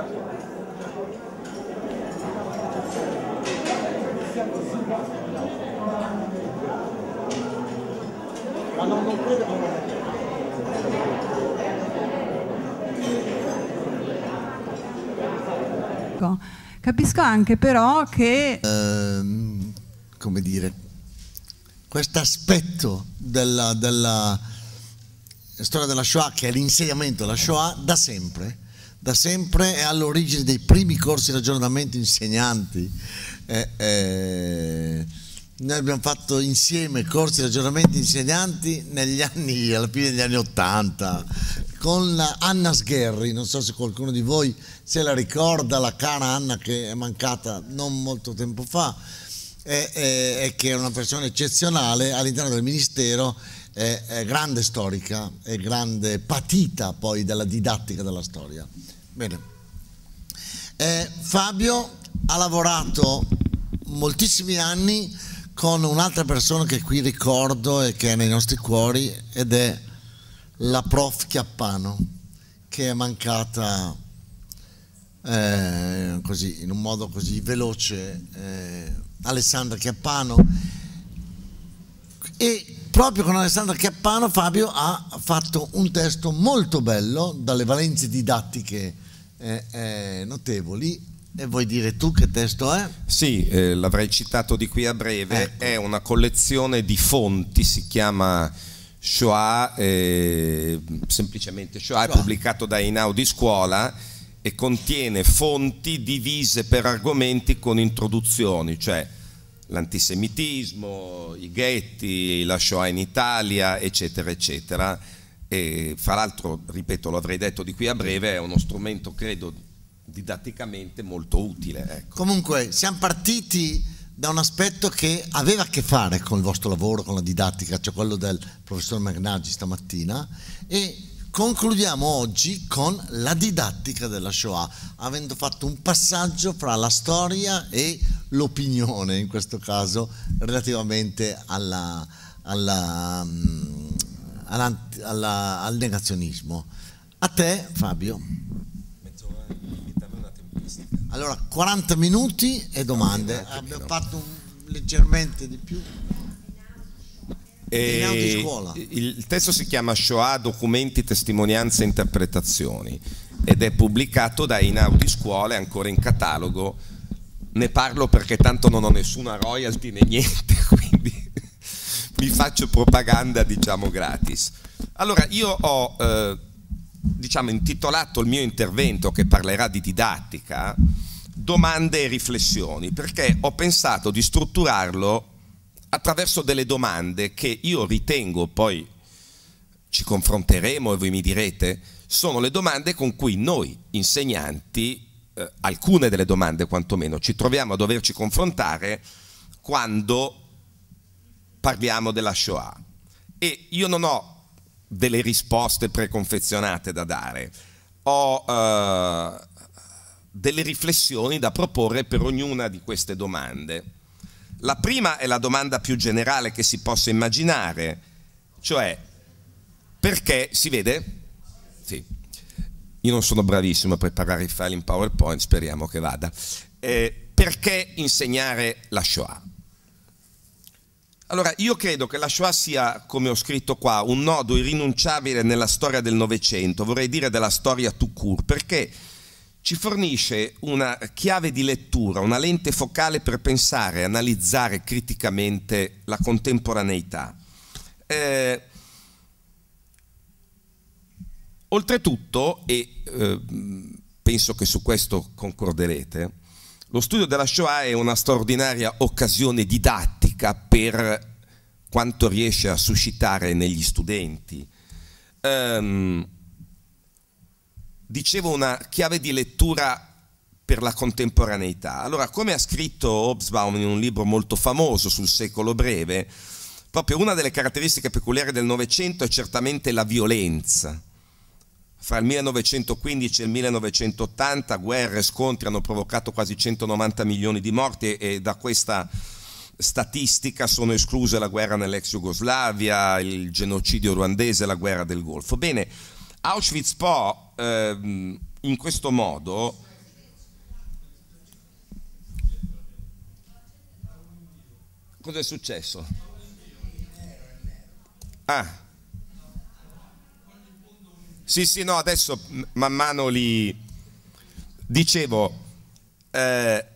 vita ma non, non credo che Capisco anche però che... Uh, come dire, questo aspetto della, della storia della Shoah, che è l'insegnamento della Shoah, da sempre da sempre è all'origine dei primi corsi di ragionamento insegnanti. Eh, eh, noi abbiamo fatto insieme corsi di ragionamento insegnanti negli anni, alla fine degli anni Ottanta, con Anna Sgherri, non so se qualcuno di voi se la ricorda, la cara Anna che è mancata non molto tempo fa, e, e, e che è una persona eccezionale all'interno del Ministero è, è grande storica e grande patita poi della didattica della storia. Bene. Eh, Fabio ha lavorato moltissimi anni con un'altra persona che qui ricordo e che è nei nostri cuori ed è la prof Chiappano che è mancata eh, così, in un modo così veloce eh, Alessandra Chiappano e proprio con Alessandra Chiappano Fabio ha fatto un testo molto bello, dalle valenze didattiche eh, eh, notevoli. E vuoi dire tu che testo è? Sì, eh, l'avrei citato di qui a breve, ecco. è una collezione di fonti, si chiama Shoah, eh, semplicemente Shoah, Shoah, è pubblicato da Inaudi Scuola e contiene fonti divise per argomenti con introduzioni, cioè l'antisemitismo, i ghetti, la Shoah in Italia, eccetera, eccetera. E fra l'altro, ripeto, lo avrei detto di qui a breve, è uno strumento, credo, didatticamente molto utile. Ecco. Comunque, siamo partiti da un aspetto che aveva a che fare con il vostro lavoro, con la didattica, cioè quello del professor Magnaggi stamattina, e Concludiamo oggi con la didattica della Shoah, avendo fatto un passaggio fra la storia e l'opinione, in questo caso relativamente alla, alla, mm, alla, al negazionismo. A te, Fabio. Allora, 40 minuti e domande. Ah, Abbiamo fatto un, leggermente di più. Il testo si chiama Shoah, documenti, testimonianze e interpretazioni ed è pubblicato da Inaudi Scuola, è ancora in catalogo. Ne parlo perché tanto non ho nessuna royalty né niente, quindi mi faccio propaganda, diciamo, gratis. Allora, io ho eh, diciamo, intitolato il mio intervento che parlerà di didattica domande e riflessioni, perché ho pensato di strutturarlo attraverso delle domande che io ritengo poi ci confronteremo e voi mi direte, sono le domande con cui noi insegnanti, eh, alcune delle domande quantomeno, ci troviamo a doverci confrontare quando parliamo della Shoah. E io non ho delle risposte preconfezionate da dare, ho eh, delle riflessioni da proporre per ognuna di queste domande la prima è la domanda più generale che si possa immaginare, cioè perché si vede? Sì. Io non sono bravissimo a preparare i file in PowerPoint, speriamo che vada. Eh, perché insegnare la Shoah? Allora, io credo che la Shoah sia, come ho scritto qua, un nodo irrinunciabile nella storia del Novecento, vorrei dire della storia tout court, perché ci fornisce una chiave di lettura, una lente focale per pensare analizzare criticamente la contemporaneità. Eh, oltretutto, e eh, penso che su questo concorderete, lo studio della Shoah è una straordinaria occasione didattica per quanto riesce a suscitare negli studenti. Um, dicevo, una chiave di lettura per la contemporaneità. Allora, come ha scritto Hobsbawm in un libro molto famoso sul secolo breve, proprio una delle caratteristiche peculiari del Novecento è certamente la violenza. Fra il 1915 e il 1980 guerre e scontri hanno provocato quasi 190 milioni di morti e da questa statistica sono escluse la guerra nell'ex Jugoslavia, il genocidio ruandese, la guerra del Golfo. Bene, Auschwitz Po ehm, in questo modo cosa è successo? Ah. Sì, sì, no, adesso man mano li dicevo eh,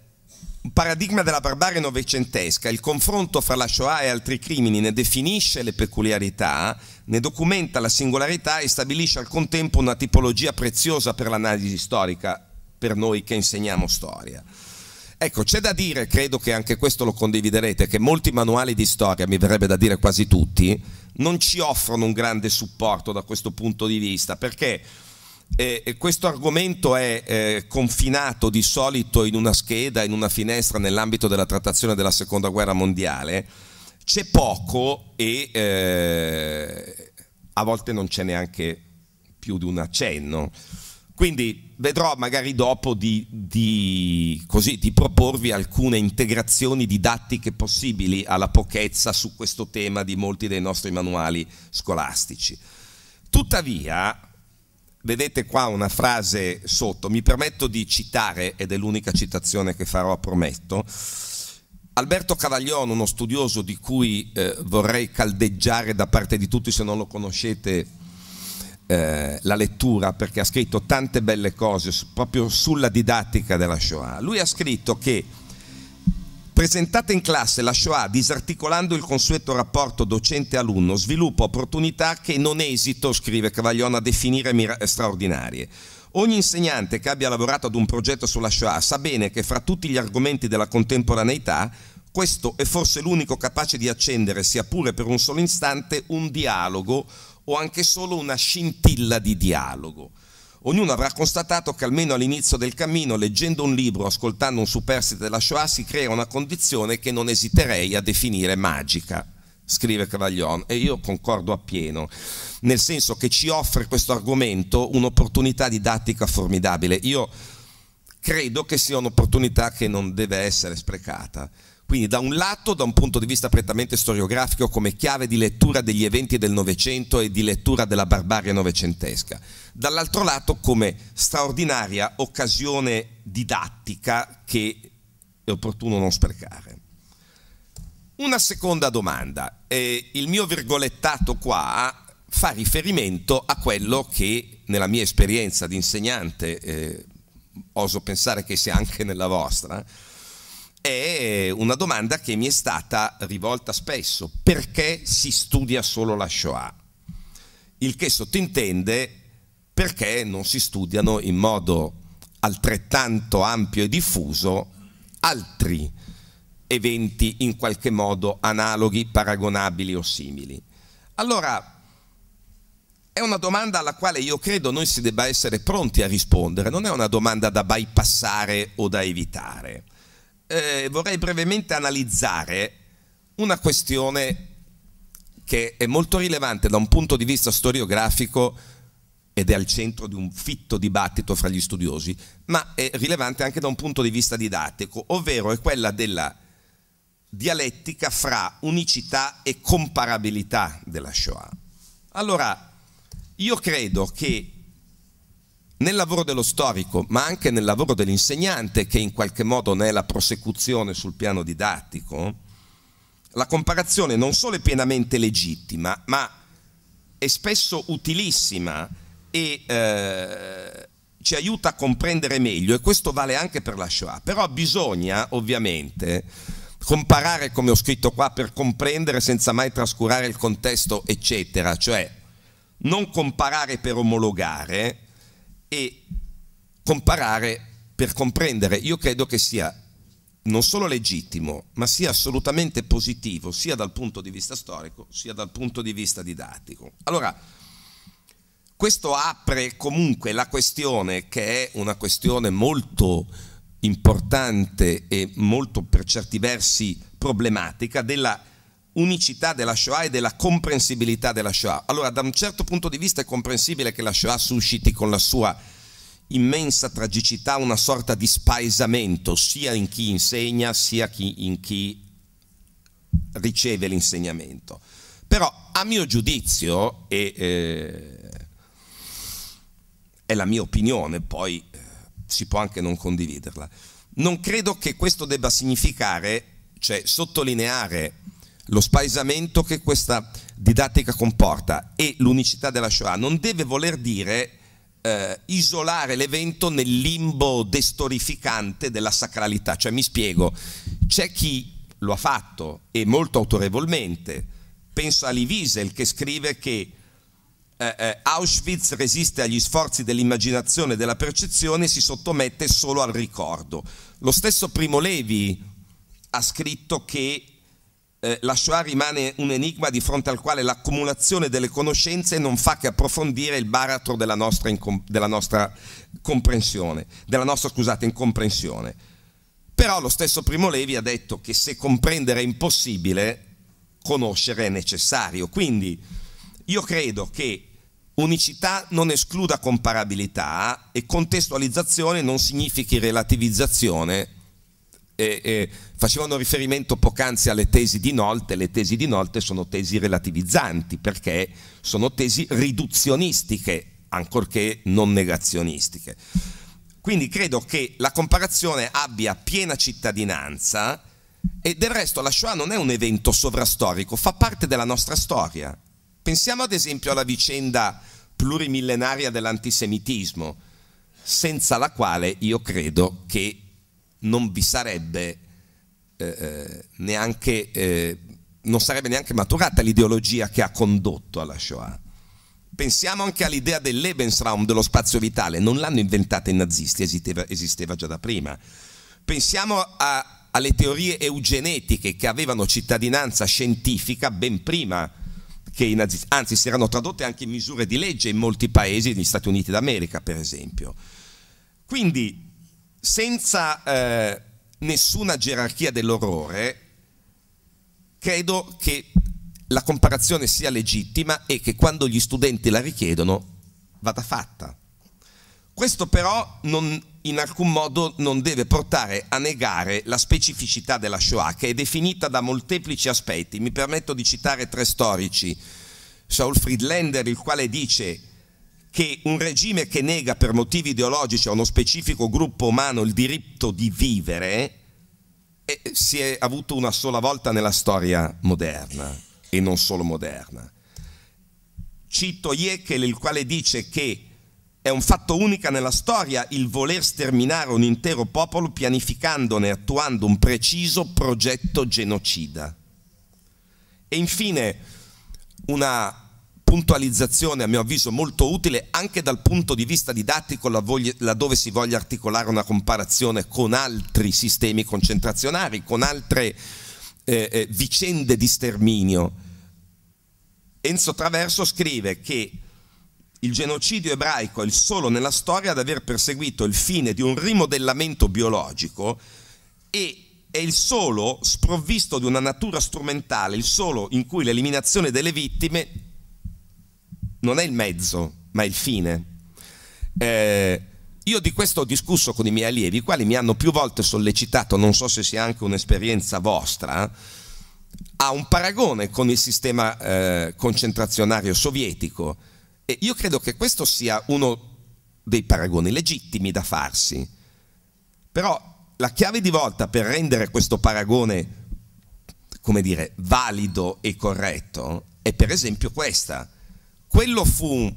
paradigma della barbarie novecentesca, il confronto fra la Shoah e altri crimini ne definisce le peculiarità, ne documenta la singolarità e stabilisce al contempo una tipologia preziosa per l'analisi storica, per noi che insegniamo storia. Ecco, c'è da dire, credo che anche questo lo condividerete, che molti manuali di storia, mi verrebbe da dire quasi tutti, non ci offrono un grande supporto da questo punto di vista, perché e questo argomento è eh, confinato di solito in una scheda, in una finestra nell'ambito della trattazione della seconda guerra mondiale, c'è poco e eh, a volte non c'è neanche più di un accenno. Quindi vedrò magari dopo di, di, così, di proporvi alcune integrazioni didattiche possibili alla pochezza su questo tema di molti dei nostri manuali scolastici. Tuttavia, Vedete qua una frase sotto, mi permetto di citare, ed è l'unica citazione che farò, prometto. Alberto Cavaglione, uno studioso di cui eh, vorrei caldeggiare da parte di tutti se non lo conoscete eh, la lettura, perché ha scritto tante belle cose proprio sulla didattica della Shoah. Lui ha scritto che Presentate in classe la Shoah disarticolando il consueto rapporto docente-alunno, sviluppa opportunità che non esito, scrive Cavaglione, a definire eh, straordinarie. Ogni insegnante che abbia lavorato ad un progetto sulla Shoah sa bene che fra tutti gli argomenti della contemporaneità questo è forse l'unico capace di accendere, sia pure per un solo istante, un dialogo o anche solo una scintilla di dialogo. Ognuno avrà constatato che almeno all'inizio del cammino, leggendo un libro, ascoltando un superstite della Shoah, si crea una condizione che non esiterei a definire magica, scrive Cavaglion, e io concordo appieno, nel senso che ci offre questo argomento un'opportunità didattica formidabile. Io credo che sia un'opportunità che non deve essere sprecata. Quindi da un lato, da un punto di vista prettamente storiografico, come chiave di lettura degli eventi del Novecento e di lettura della barbarie novecentesca dall'altro lato come straordinaria occasione didattica che è opportuno non sprecare. Una seconda domanda, eh, il mio virgolettato qua fa riferimento a quello che nella mia esperienza di insegnante, eh, oso pensare che sia anche nella vostra, è una domanda che mi è stata rivolta spesso, perché si studia solo la Shoah? Il che sottintende perché non si studiano in modo altrettanto ampio e diffuso altri eventi in qualche modo analoghi, paragonabili o simili. Allora, è una domanda alla quale io credo noi si debba essere pronti a rispondere, non è una domanda da bypassare o da evitare. Eh, vorrei brevemente analizzare una questione che è molto rilevante da un punto di vista storiografico ed è al centro di un fitto dibattito fra gli studiosi, ma è rilevante anche da un punto di vista didattico, ovvero è quella della dialettica fra unicità e comparabilità della Shoah. Allora, io credo che nel lavoro dello storico, ma anche nel lavoro dell'insegnante, che in qualche modo ne è la prosecuzione sul piano didattico, la comparazione non solo è pienamente legittima, ma è spesso utilissima e eh, ci aiuta a comprendere meglio e questo vale anche per la Shoah, però bisogna ovviamente comparare come ho scritto qua per comprendere senza mai trascurare il contesto eccetera, cioè non comparare per omologare e comparare per comprendere. Io credo che sia non solo legittimo, ma sia assolutamente positivo sia dal punto di vista storico sia dal punto di vista didattico. Allora, questo apre comunque la questione, che è una questione molto importante e molto per certi versi problematica, della unicità della Shoah e della comprensibilità della Shoah. Allora, da un certo punto di vista è comprensibile che la Shoah susciti con la sua immensa tragicità una sorta di spaesamento, sia in chi insegna, sia in chi riceve l'insegnamento. Però, a mio giudizio, e eh, è la mia opinione, poi eh, si può anche non condividerla. Non credo che questo debba significare, cioè sottolineare lo spaesamento che questa didattica comporta e l'unicità della Shoah, non deve voler dire eh, isolare l'evento nel limbo destorificante della sacralità. Cioè mi spiego, c'è chi lo ha fatto e molto autorevolmente, penso a Lee Wiesel che scrive che eh, eh, Auschwitz resiste agli sforzi dell'immaginazione e della percezione e si sottomette solo al ricordo. Lo stesso Primo Levi ha scritto che eh, la Shoah rimane un enigma di fronte al quale l'accumulazione delle conoscenze non fa che approfondire il baratro della nostra, della nostra comprensione, della nostra, scusate, incomprensione. Però lo stesso Primo Levi ha detto che se comprendere è impossibile, conoscere è necessario. Quindi io credo che unicità non escluda comparabilità e contestualizzazione non significhi relativizzazione. E, e facevano riferimento poc'anzi alle tesi di Nolte, le tesi di Nolte sono tesi relativizzanti perché sono tesi riduzionistiche, ancorché non negazionistiche. Quindi credo che la comparazione abbia piena cittadinanza e del resto la Shoah non è un evento sovrastorico, fa parte della nostra storia Pensiamo ad esempio alla vicenda plurimillenaria dell'antisemitismo, senza la quale io credo che non vi sarebbe eh, eh neanche, eh, non sarebbe neanche maturata l'ideologia che ha condotto alla Shoah. Pensiamo anche all'idea del Lebensraum, dello spazio vitale, non l'hanno inventata i nazisti, esisteva, esisteva, già da prima. Pensiamo a, alle teorie eugenetiche che avevano cittadinanza scientifica ben prima che i nazisti, anzi si erano tradotte anche misure di legge in molti paesi, negli Stati Uniti d'America per esempio. Quindi senza eh, nessuna gerarchia dell'orrore, credo che la comparazione sia legittima e che quando gli studenti la richiedono vada fatta. Questo però non in alcun modo non deve portare a negare la specificità della Shoah, che è definita da molteplici aspetti. Mi permetto di citare tre storici. Saul Friedländer, il quale dice che un regime che nega per motivi ideologici a uno specifico gruppo umano il diritto di vivere eh, si è avuto una sola volta nella storia moderna e non solo moderna. Cito Jekyll, il quale dice che è un fatto unico nella storia il voler sterminare un intero popolo pianificandone e attuando un preciso progetto genocida. E infine una puntualizzazione a mio avviso molto utile anche dal punto di vista didattico laddove si voglia articolare una comparazione con altri sistemi concentrazionari, con altre eh, eh, vicende di sterminio. Enzo Traverso scrive che il genocidio ebraico è il solo nella storia ad aver perseguito il fine di un rimodellamento biologico e è il solo sprovvisto di una natura strumentale, il solo in cui l'eliminazione delle vittime non è il mezzo, ma è il fine. Eh, io di questo ho discusso con i miei allievi, i quali mi hanno più volte sollecitato, non so se sia anche un'esperienza vostra, a un paragone con il sistema eh, concentrazionario sovietico e io credo che questo sia uno dei paragoni legittimi da farsi, però la chiave di volta per rendere questo paragone, come dire, valido e corretto è per esempio questa. Quello fu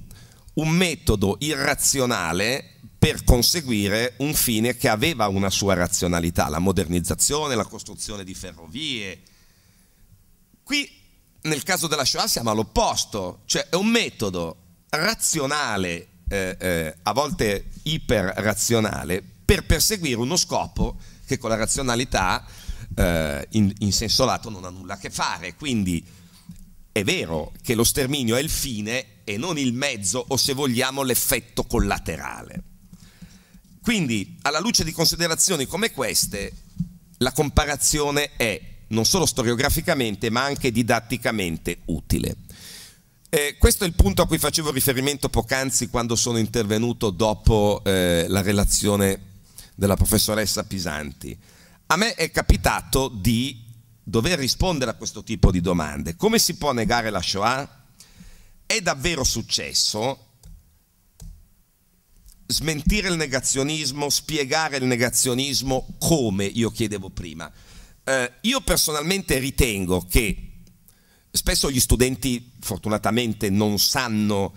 un metodo irrazionale per conseguire un fine che aveva una sua razionalità, la modernizzazione, la costruzione di ferrovie. Qui nel caso della Shoah siamo all'opposto, cioè è un metodo razionale, eh, eh, a volte iperrazionale, per perseguire uno scopo che con la razionalità eh, in, in, senso lato non ha nulla a che fare. Quindi è vero che lo sterminio è il fine e non il mezzo o se vogliamo l'effetto collaterale. Quindi alla luce di considerazioni come queste la comparazione è non solo storiograficamente ma anche didatticamente utile. Eh, questo è il punto a cui facevo riferimento poc'anzi quando sono intervenuto dopo eh, la relazione della professoressa Pisanti. A me è capitato di dover rispondere a questo tipo di domande. Come si può negare la Shoah? È davvero successo smentire il negazionismo, spiegare il negazionismo come io chiedevo prima. Eh, io personalmente ritengo che Spesso gli studenti fortunatamente non sanno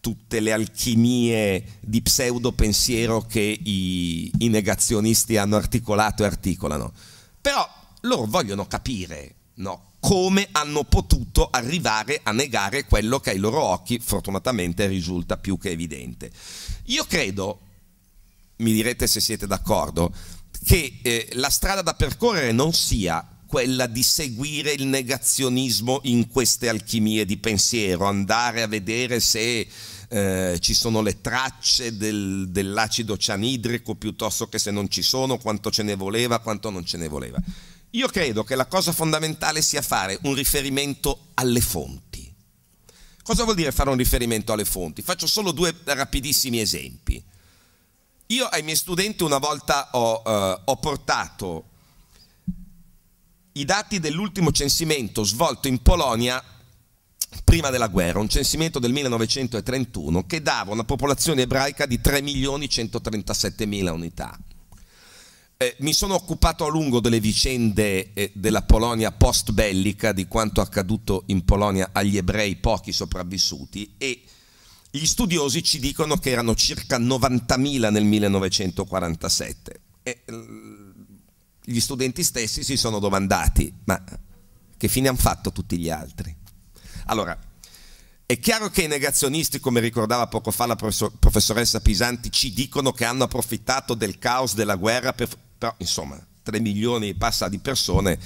tutte le alchimie di pseudo-pensiero che i, i, negazionisti hanno articolato e articolano. Però loro vogliono capire no, come hanno potuto arrivare a negare quello che ai loro occhi fortunatamente risulta più che evidente. Io credo, mi direte se siete d'accordo, che eh, la strada da percorrere non sia quella di seguire il negazionismo in queste alchimie di pensiero, andare a vedere se eh, ci sono le tracce del, dell'acido cianidrico piuttosto che se non ci sono, quanto ce ne voleva, quanto non ce ne voleva. Io credo che la cosa fondamentale sia fare un riferimento alle fonti. Cosa vuol dire fare un riferimento alle fonti? Faccio solo due rapidissimi esempi. Io ai miei studenti una volta ho, eh, ho portato i dati dell'ultimo censimento svolto in Polonia prima della guerra, un censimento del 1931 che dava una popolazione ebraica di 3.137.000 unità. Eh, mi sono occupato a lungo delle vicende eh, della Polonia post bellica, di quanto accaduto in Polonia agli ebrei pochi sopravvissuti e gli studiosi ci dicono che erano circa 90.000 nel 1947. E, gli studenti stessi si sono domandati, ma che fine hanno fatto tutti gli altri? Allora, è chiaro che i negazionisti, come ricordava poco fa la professoressa Pisanti, ci dicono che hanno approfittato del caos della guerra, per, però insomma, 3 milioni e passa di persone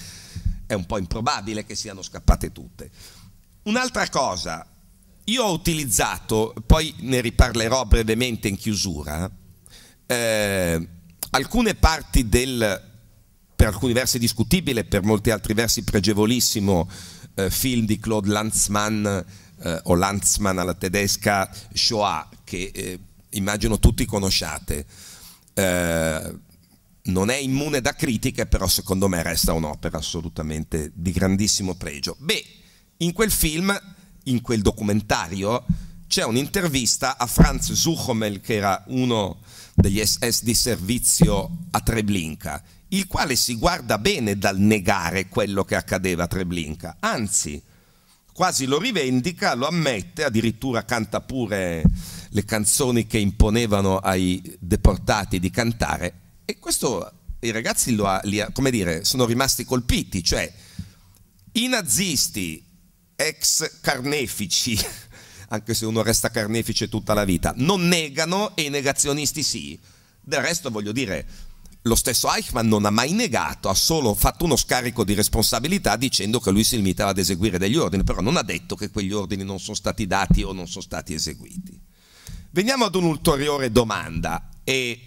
è un po' improbabile che siano scappate tutte. Un'altra cosa, io ho utilizzato, poi ne riparlerò brevemente in chiusura, eh, alcune parti del per alcuni versi discutibile, per molti altri versi pregevolissimo eh, film di Claude Lanzmann eh, o Lanzmann alla tedesca Shoah, che eh, immagino tutti conosciate. Eh, non è immune da critiche, però secondo me resta un'opera assolutamente di grandissimo pregio. Beh, in quel film, in quel documentario, c'è un'intervista a Franz Zuchomel, che era uno degli SS di servizio a Treblinka, il quale si guarda bene dal negare quello che accadeva a Treblinka, anzi quasi lo rivendica, lo ammette, addirittura canta pure le canzoni che imponevano ai deportati di cantare e questo i ragazzi ha, ha, dire, sono rimasti colpiti, cioè i nazisti ex carnefici, anche se uno resta carnefice tutta la vita, non negano e i negazionisti sì. Del resto voglio dire, lo stesso Eichmann non ha mai negato, ha solo fatto uno scarico di responsabilità dicendo che lui si limitava ad eseguire degli ordini, però non ha detto che quegli ordini non sono stati dati o non sono stati eseguiti. Veniamo ad un'ulteriore domanda e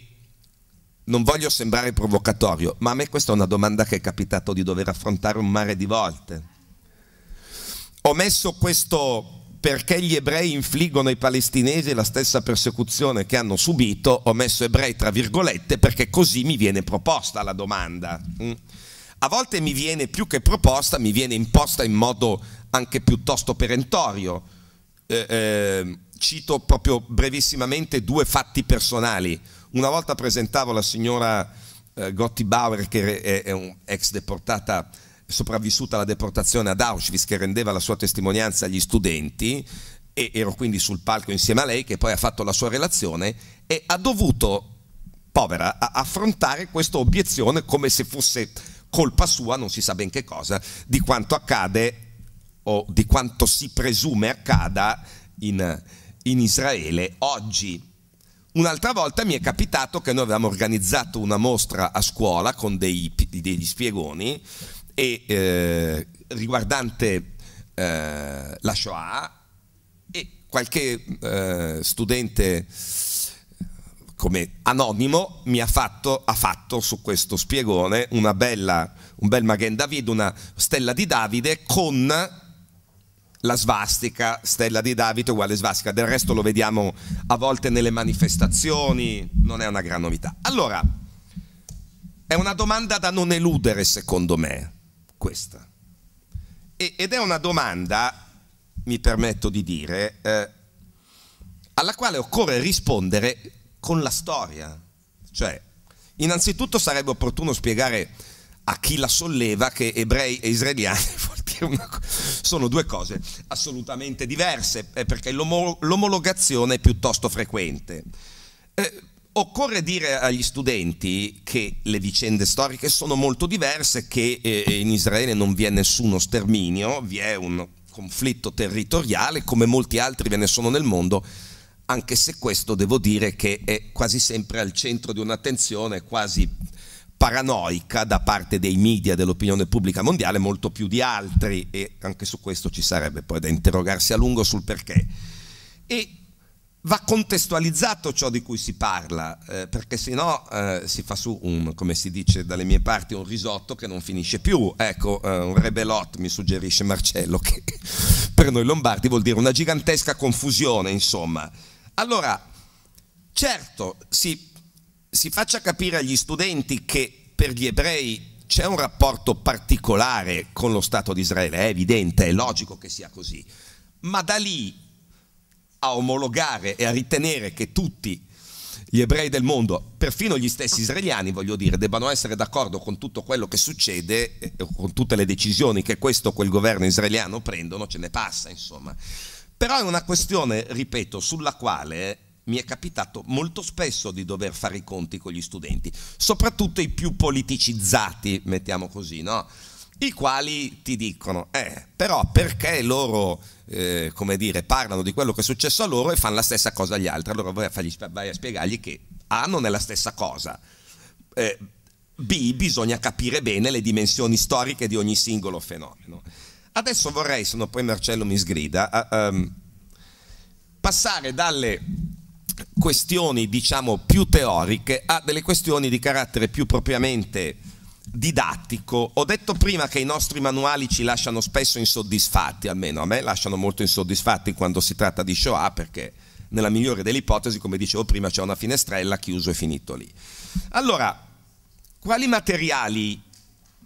non voglio sembrare provocatorio, ma a me questa è una domanda che è capitato di dover affrontare un mare di volte. Ho messo questo perché gli ebrei infliggono ai palestinesi la stessa persecuzione che hanno subito, ho messo ebrei tra virgolette perché così mi viene proposta la domanda. Mm? A volte mi viene più che proposta, mi viene imposta in modo anche piuttosto perentorio. Eh, eh, cito proprio brevissimamente due fatti personali. Una volta presentavo la signora eh, Gotti Bauer, che è, è, è ex deportata sopravvissuta alla deportazione ad Auschwitz che rendeva la sua testimonianza agli studenti e ero quindi sul palco insieme a lei che poi ha fatto la sua relazione e ha dovuto, povera, affrontare questa obiezione come se fosse colpa sua, non si sa ben che cosa, di quanto accade o di quanto si presume accada in, in Israele oggi. Un'altra volta mi è capitato che noi avevamo organizzato una mostra a scuola con dei, degli spiegoni e, eh, riguardante eh, la Shoah e qualche eh, studente come anonimo mi ha fatto, ha fatto su questo spiegone bella, un bel Maghen David, una stella di Davide con la svastica, stella di Davide uguale svastica, del resto lo vediamo a volte nelle manifestazioni, non è una gran novità. Allora, è una domanda da non eludere secondo me, questa. E, ed è una domanda, mi permetto di dire, eh, alla quale occorre rispondere con la storia. Cioè, innanzitutto sarebbe opportuno spiegare a chi la solleva che ebrei e israeliani una, sono due cose assolutamente diverse, eh, perché l'omologazione è piuttosto frequente. Eh, Occorre dire agli studenti che le vicende storiche sono molto diverse, che eh, in Israele non vi è nessuno sterminio, vi è un conflitto territoriale come molti altri ve ne sono nel mondo, anche se questo devo dire che è quasi sempre al centro di un'attenzione quasi paranoica da parte dei media dell'opinione pubblica mondiale, molto più di altri, e anche su questo ci sarebbe poi da interrogarsi a lungo sul perché. E va contestualizzato ciò di cui si parla, eh, perché sennò eh, si fa su un, come si dice dalle mie parti, un risotto che non finisce più. Ecco, eh, un rebelot mi suggerisce Marcello, che per noi lombardi vuol dire una gigantesca confusione, insomma. Allora, certo, si, si faccia capire agli studenti che per gli ebrei c'è un rapporto particolare con lo Stato di Israele, è evidente, è logico che sia così, ma da lì a omologare e a ritenere che tutti gli ebrei del mondo, perfino gli stessi israeliani, voglio dire, debbano essere d'accordo con tutto quello che succede, eh, con tutte le decisioni che questo o quel governo israeliano prendono, ce ne passa, insomma. Però è una questione, ripeto, sulla quale mi è capitato molto spesso di dover fare i conti con gli studenti, soprattutto i più politicizzati, mettiamo così, no? i quali ti dicono, eh, però perché loro, eh, come dire, parlano di quello che è successo a loro e fanno la stessa cosa agli altri? Allora vai a, fargli, vai a spiegargli che A non è la stessa cosa, eh, B bisogna capire bene le dimensioni storiche di ogni singolo fenomeno. Adesso vorrei, se no poi Marcello mi sgrida, a, um, passare dalle questioni, diciamo, più teoriche a delle questioni di carattere più propriamente didattico. Ho detto prima che i nostri manuali ci lasciano spesso insoddisfatti, almeno a me lasciano molto insoddisfatti quando si tratta di Shoah perché nella migliore delle ipotesi, come dicevo prima, c'è una finestrella, chiuso e finito lì. Allora, quali materiali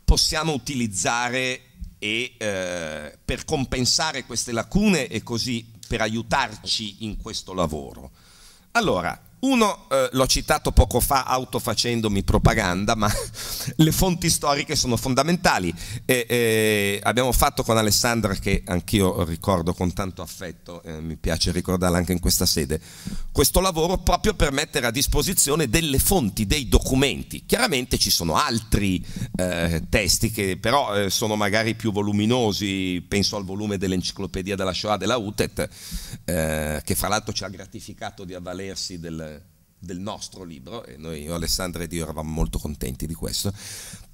possiamo utilizzare e, eh, per compensare queste lacune e così per aiutarci in questo lavoro? Allora, uno, eh, l'ho citato poco fa autofacendomi propaganda, ma le fonti storiche sono fondamentali. E, e abbiamo fatto con Alessandra, che anch'io ricordo con tanto affetto, eh, mi piace ricordarla anche in questa sede, questo lavoro proprio per mettere a disposizione delle fonti, dei documenti. Chiaramente ci sono altri eh, testi che però eh, sono magari più voluminosi, penso al volume dell'enciclopedia della Shoah della UTET, eh, che fra l'altro ci ha gratificato di avvalersi del del nostro libro, e noi io, Alessandra ed io eravamo molto contenti di questo,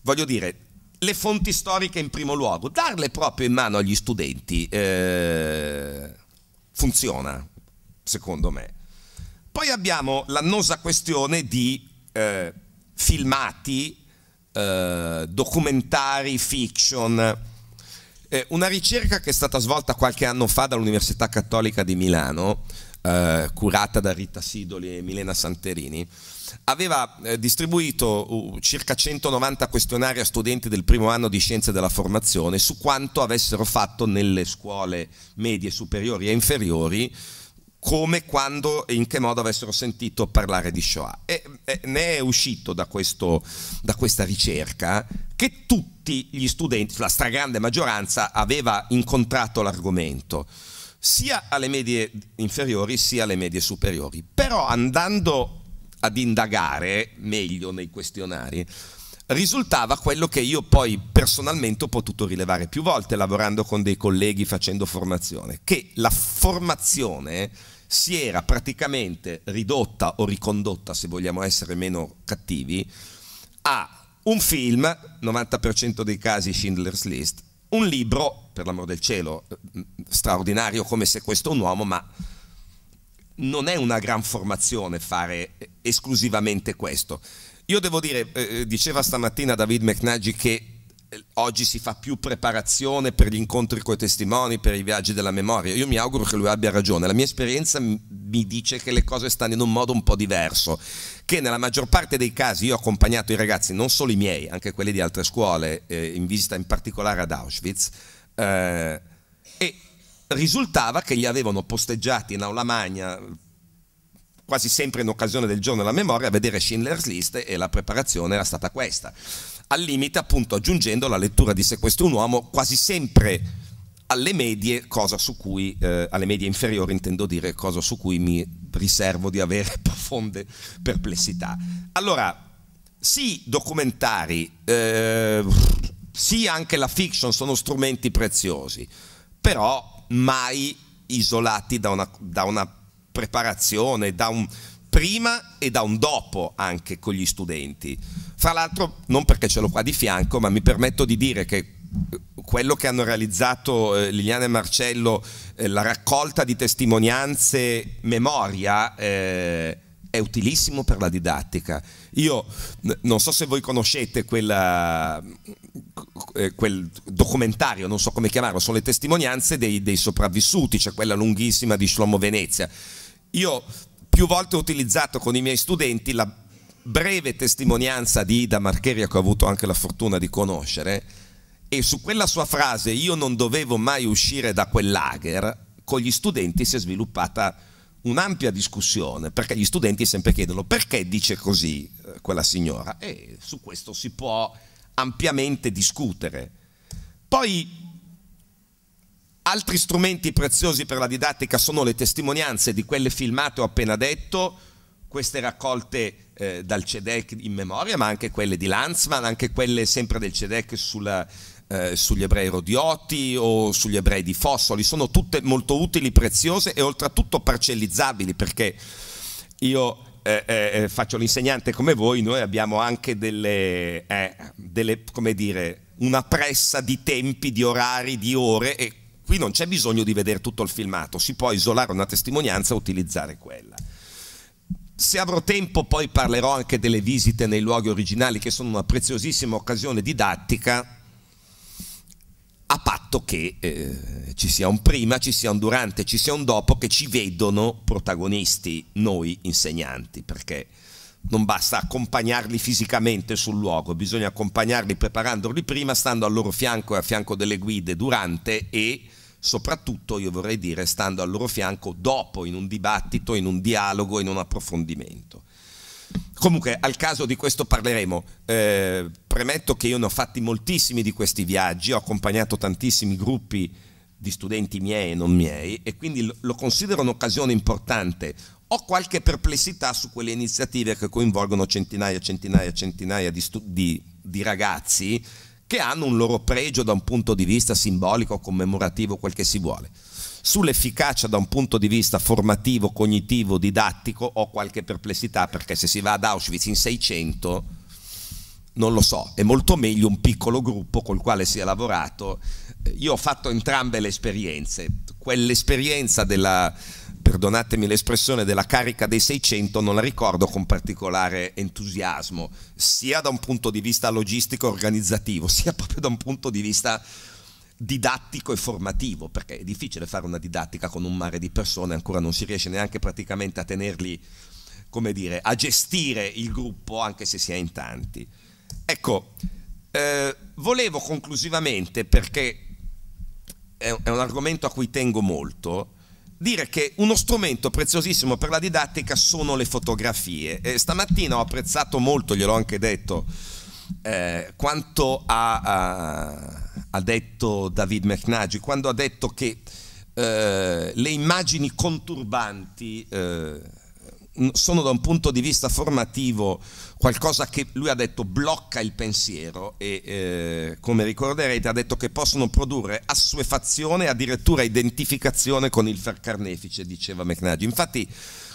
voglio dire, le fonti storiche in primo luogo, darle proprio in mano agli studenti eh, funziona, secondo me. Poi abbiamo l'annosa questione di eh, filmati, eh, documentari, fiction. Eh, una ricerca che è stata svolta qualche anno fa dall'Università Cattolica di Milano eh, curata da Rita Sidoli e Milena Santerini, aveva eh, distribuito uh, circa 190 questionari a studenti del primo anno di scienze della formazione su quanto avessero fatto nelle scuole medie, superiori e inferiori come, quando e in che modo avessero sentito parlare di Shoah. E, e ne è uscito da, questo, da, questa ricerca che tutti gli studenti, la stragrande maggioranza, aveva incontrato l'argomento sia alle medie inferiori sia alle medie superiori. Però andando ad indagare meglio nei questionari, risultava quello che io poi personalmente ho potuto rilevare più volte lavorando con dei colleghi facendo formazione, che la formazione si era praticamente ridotta o ricondotta, se vogliamo essere meno cattivi, a un film, 90% dei casi Schindler's List, un libro, per l'amor del cielo, eh, straordinario come se questo è un uomo, ma non è una gran formazione fare eh, esclusivamente questo. Io devo dire, eh, eh diceva stamattina David McNaggi che oggi si fa più preparazione per gli incontri coi testimoni, per i viaggi della memoria. Io mi auguro che lui abbia ragione. La mia esperienza mi dice che le cose stanno in un modo un po' diverso che nella maggior parte dei casi io ho accompagnato i ragazzi, non solo i miei, anche quelli di altre scuole, eh, in visita in particolare ad Auschwitz, eh, e risultava che li avevano posteggiati in aula magna quasi sempre in occasione del giorno della memoria a vedere Schindler's List e la preparazione era stata questa. Al limite appunto aggiungendo la lettura di Se questo è un uomo quasi sempre alle medie, cosa su cui, eh, alle medie inferiori intendo dire, cosa su cui mi riservo di avere profonde perplessità. Allora, sì, documentari, eh, sì anche la fiction sono strumenti preziosi, però mai isolati da una, da una preparazione, da un prima e da un dopo anche con gli studenti. Fra l'altro, non perché ce l'ho qua di fianco, ma mi permetto di dire che quello che hanno realizzato eh, Liliana e Marcello, eh, la raccolta di testimonianze, memoria, eh, è utilissimo per la didattica. Io non so se voi conoscete quella, eh, quel documentario, non so come chiamarlo, sono le testimonianze dei, dei sopravvissuti, cioè quella lunghissima di Shlomo Venezia. Io più volte ho utilizzato con i miei studenti la breve testimonianza di Ida Marcheria che ho avuto anche la fortuna di conoscere, e su quella sua frase io non dovevo mai uscire da quel lager, con gli studenti si è sviluppata un'ampia discussione, perché gli studenti sempre chiedono perché dice così eh, quella signora e su questo si può ampiamente discutere. Poi altri strumenti preziosi per la didattica sono le testimonianze di quelle filmate ho appena detto, queste raccolte eh, dal CEDEC in memoria, ma anche quelle di Lanzmann, anche quelle sempre del CEDEC sulla, eh, sugli ebrei rodiotti o sugli ebrei di Fossoli, sono tutte molto utili, preziose e oltretutto parcellizzabili perché io eh, eh, eh faccio l'insegnante come voi, noi abbiamo anche delle, eh, delle, come dire, una pressa di tempi, di orari, di ore e qui non c'è bisogno di vedere tutto il filmato, si può isolare una testimonianza e utilizzare quella. Se avrò tempo poi parlerò anche delle visite nei luoghi originali che sono una preziosissima occasione didattica fatto che eh, ci sia un prima, ci sia un durante, ci sia un dopo che ci vedono protagonisti noi insegnanti, perché non basta accompagnarli fisicamente sul luogo, bisogna accompagnarli preparandoli prima, stando al loro fianco e a fianco delle guide durante e soprattutto, io vorrei dire, stando al loro fianco dopo in un dibattito, in un dialogo, in un approfondimento. Comunque al caso di questo parleremo. Eh, premetto che io ne ho fatti moltissimi di questi viaggi, ho accompagnato tantissimi gruppi di studenti miei e non miei e quindi lo considero un'occasione importante. Ho qualche perplessità su quelle iniziative che coinvolgono centinaia, centinaia, centinaia di, di, di ragazzi che hanno un loro pregio da un punto di vista simbolico, commemorativo, quel che si vuole. Sull'efficacia da un punto di vista formativo, cognitivo, didattico ho qualche perplessità perché se si va ad Auschwitz in 600 non lo so, è molto meglio un piccolo gruppo col quale si è lavorato. Eh, io ho fatto entrambe le esperienze, quell'esperienza della perdonatemi l'espressione, della carica dei 600 non la ricordo con particolare entusiasmo, sia da un punto di vista logistico e organizzativo, sia proprio da un punto di vista didattico e formativo, perché è difficile fare una didattica con un mare di persone, ancora non si riesce neanche praticamente a tenerli, come dire, a gestire il gruppo anche se si è in tanti. Ecco, eh, volevo conclusivamente, perché è, è un argomento a cui tengo molto, dire che uno strumento preziosissimo per la didattica sono le fotografie. Eh, stamattina ho apprezzato molto, gliel'ho anche detto, eh, quanto ha, ha, ha, detto David McNagy, quando ha detto che eh, le immagini conturbanti eh, sono da un punto di vista formativo qualcosa che lui ha detto blocca il pensiero e eh, come ricorderete ha detto che possono produrre assuefazione e addirittura identificazione con il carnefice, diceva McNagy. Infatti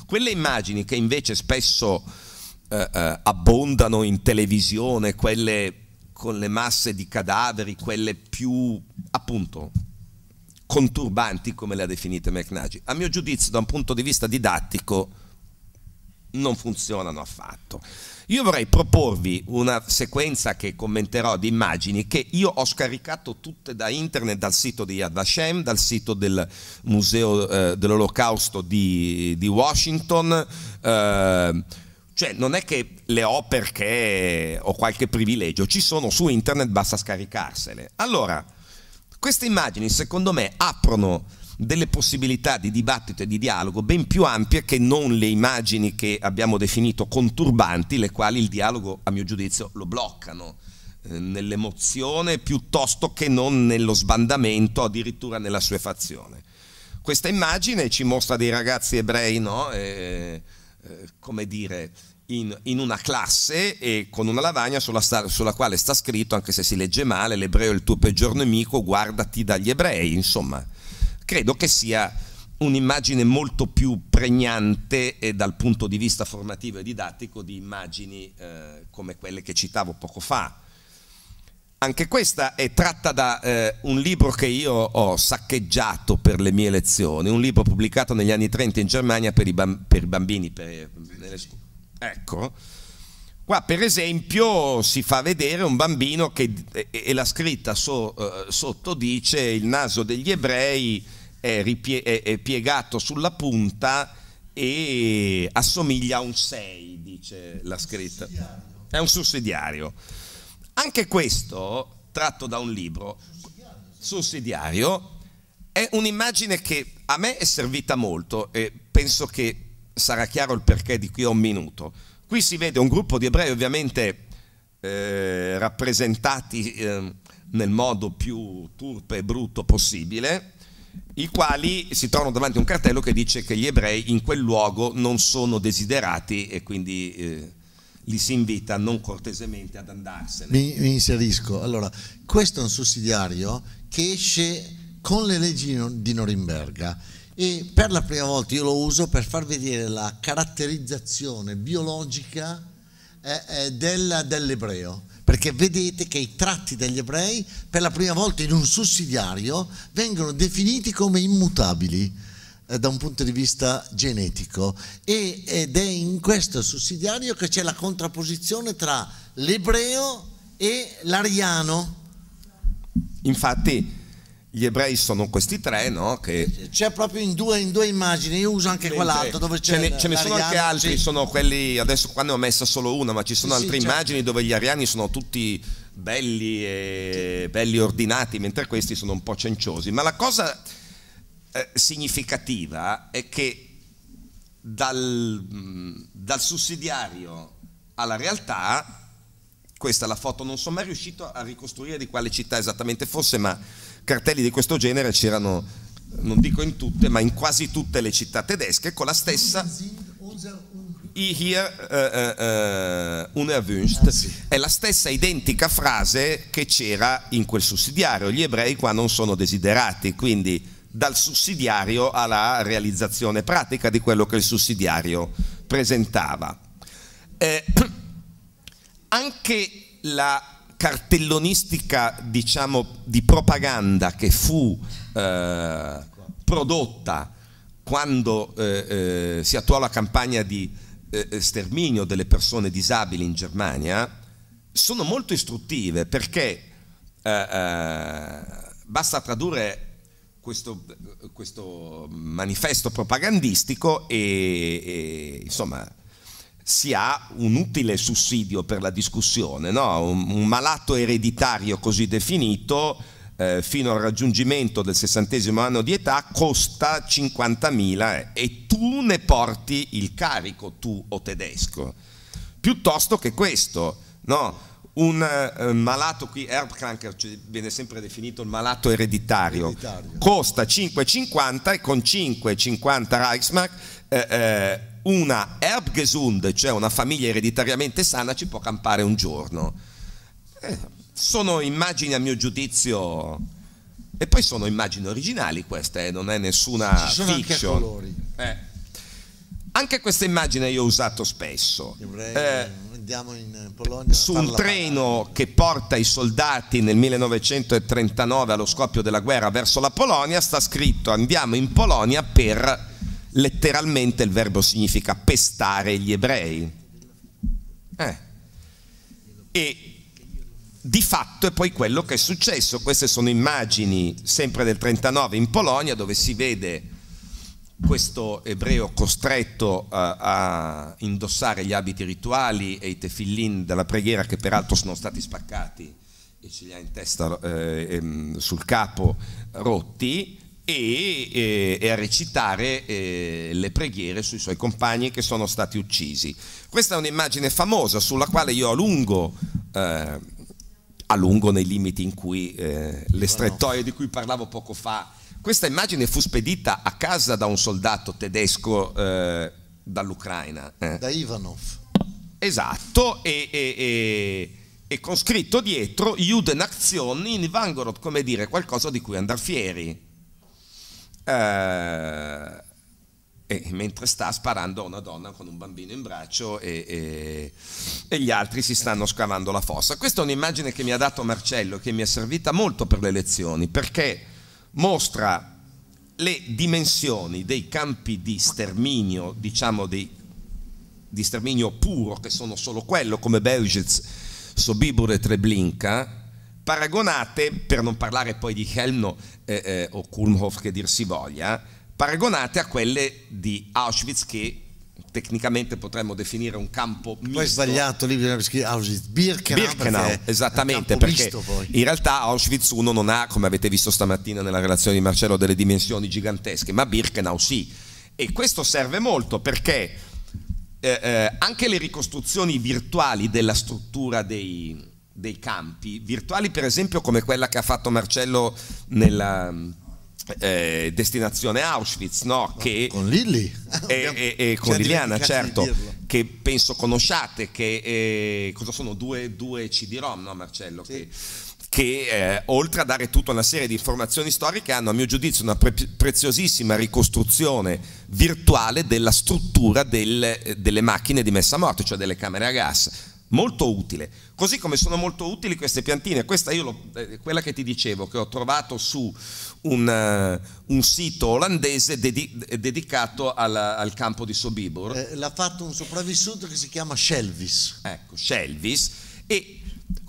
quelle immagini che invece spesso eh, eh, abbondano in televisione, quelle con le masse di cadaveri, quelle più appunto conturbanti come le ha definite McNaghi. A mio giudizio, da un punto di vista didattico, non funzionano affatto. Io vorrei proporvi una sequenza che commenterò di immagini che io ho scaricato tutte da internet, dal sito di Yad Vashem, dal sito del Museo eh, dell'Olocausto di, di Washington. Eh, cioè, non è che le ho perché ho qualche privilegio, ci sono su internet, basta scaricarsele. Allora, queste immagini, secondo me, aprono delle possibilità di dibattito e di dialogo ben più ampie che non le immagini che abbiamo definito conturbanti, le quali il dialogo, a mio giudizio, lo bloccano eh, nell'emozione piuttosto che non nello sbandamento, addirittura nella sua fazione. Questa immagine ci mostra dei ragazzi ebrei, no? Eh, eh, come dire, in, in, una classe e con una lavagna sulla, sta, sulla, quale sta scritto, anche se si legge male, l'ebreo è il tuo peggior nemico, guardati dagli ebrei, insomma, credo che sia un'immagine molto più pregnante e eh, dal punto di vista formativo e didattico di immagini eh, come quelle che citavo poco fa, anche questa è tratta da eh, un libro che io ho saccheggiato per le mie lezioni, un libro pubblicato negli anni 30 in Germania per i, per i bambini. Per, eh, nelle... Ecco, qua per esempio si fa vedere un bambino che, e, la scritta so, eh, sotto dice il naso degli ebrei è, ripie, è, è piegato sulla punta e assomiglia a un 6, dice la scritta. È un sussidiario. Anche questo, tratto da un libro sussidiario, è un'immagine che a me è servita molto e penso che sarà chiaro il perché di qui a un minuto. Qui si vede un gruppo di ebrei ovviamente eh, rappresentati eh, nel modo più turpe e brutto possibile, i quali si trovano davanti a un cartello che dice che gli ebrei in quel luogo non sono desiderati e quindi eh, li si invita non cortesemente ad andarsene. Mi, mi inserisco. Allora, questo è un sussidiario che esce con le leggi di Norimberga e per la prima volta io lo uso per far vedere la caratterizzazione biologica eh, eh, del, dell'ebreo perché vedete che i tratti degli ebrei per la prima volta in un sussidiario vengono definiti come immutabili eh, da un punto di vista genetico e, ed è in questo sussidiario che c'è la contrapposizione tra l'ebreo e l'ariano. Infatti gli ebrei sono questi tre, no? Che... C'è proprio in due, in due, immagini, io uso anche Mentre quell'altro dove c'è... Ce ne, ce ne sono anche altri, sì. sono quelli, adesso qua ne ho messa solo una, ma ci sono sì, altre sì, certo. immagini certo. dove gli ariani sono tutti belli e belli ordinati, mentre questi sono un po' cenciosi. Ma la cosa eh, significativa è che dal, mm, dal, sussidiario alla realtà, questa è la foto, non sono mai riuscito a ricostruire di quale città esattamente fosse, ma cartelli di questo genere c'erano, non dico in tutte, ma in quasi tutte le città tedesche, con la stessa... Hier uh, eh, uh, eh, unerwünscht ah, è la stessa identica frase che c'era in quel sussidiario. Gli ebrei qua non sono desiderati, quindi dal sussidiario alla realizzazione pratica di quello che il sussidiario presentava. Eh, anche la cartellonistica diciamo, di propaganda che fu eh, prodotta quando eh, eh si attuò la campagna di eh, eh, sterminio delle persone disabili in Germania sono molto istruttive perché basta tradurre questo, questo manifesto propagandistico e, e insomma si ha un utile sussidio per la discussione, no? un, un, malato ereditario così definito eh, fino al raggiungimento del sessantesimo anno di età costa 50.000 e tu ne porti il carico, tu o tedesco, piuttosto che questo. No? un eh, malato qui, Erbkranker cioè, viene sempre definito il malato ereditario, ereditario. costa 5,50 e con 5,50 Reichsmark eh, eh, una Erbgesund, cioè una famiglia ereditariamente sana, ci può campare un giorno. Eh, sono immagini a mio giudizio, e poi sono immagini originali queste, eh, non è nessuna Ci sono fiction. Anche colori. Eh. Anche questa immagine io ho usato spesso. Eh, Polonia, su un treno che porta i soldati nel 1939 allo scoppio della guerra verso la Polonia sta scritto andiamo in Polonia per letteralmente il verbo significa pestare gli ebrei. Eh. E di fatto è poi quello che è successo. Queste sono immagini sempre del 39 in Polonia dove si vede questo ebreo costretto a, eh, a indossare gli abiti rituali e i tefillin della preghiera che peraltro sono stati spaccati e ce li ha in testa eh, ehm, sul capo rotti e, e, e a recitare eh, le preghiere sui suoi compagni che sono stati uccisi. Questa è un'immagine famosa sulla quale io a lungo, eh, a lungo nei limiti in cui eh, le strettoie di cui parlavo poco fa questa immagine fu spedita a casa da un soldato tedesco eh, dall'Ucraina. Eh. Da Ivanov. Esatto, e, e, e, e, con scritto dietro Judenaktion in Vangorod, come dire, qualcosa di cui andar fieri. Eh, mentre sta sparando a una donna con un bambino in braccio e, e, e, gli altri si stanno scavando la fossa. Questa è un'immagine che mi ha dato Marcello, che mi è servita molto per le lezioni, perché mostra le dimensioni dei campi di sterminio, diciamo di, di sterminio puro, che sono solo quello, come Bergez, Sobibur e Treblinka, paragonate, per non parlare poi di Helmno eh, eh, o Kulmhof che dir si voglia, paragonate a quelle di Auschwitz che tecnicamente potremmo definire un campo misto. Poi è sbagliato lì Auschwitz, Birkenau, Birkenau esattamente perché in realtà Auschwitz 1 non ha, come avete visto stamattina nella relazione di Marcello, delle dimensioni gigantesche, ma Birkenau sì. E questo serve molto perché eh, eh, anche le ricostruzioni virtuali della struttura dei, dei campi, virtuali per esempio come quella che ha fatto Marcello nella eh, destinazione Auschwitz, no? Ah, che, con Lilly e, e, e con Liliana, certo, che penso conosciate, che eh, cosa sono due, due CD-ROM, no Marcello? Sì. Che, che eh, oltre a dare tutta una serie di informazioni storiche hanno a mio giudizio una pre preziosissima ricostruzione virtuale della struttura del, eh, delle macchine di messa a morte, cioè delle camere a gas. Molto utile. Così come sono molto utili queste piantine. Questa io l'ho, eh, quella che ti dicevo, che ho trovato su un, eh, un sito olandese dedi, dedicato al, al, campo di Sobibor. Eh, l'ha fatto un sopravvissuto che si chiama Shelvis. Ecco, Shelvis. E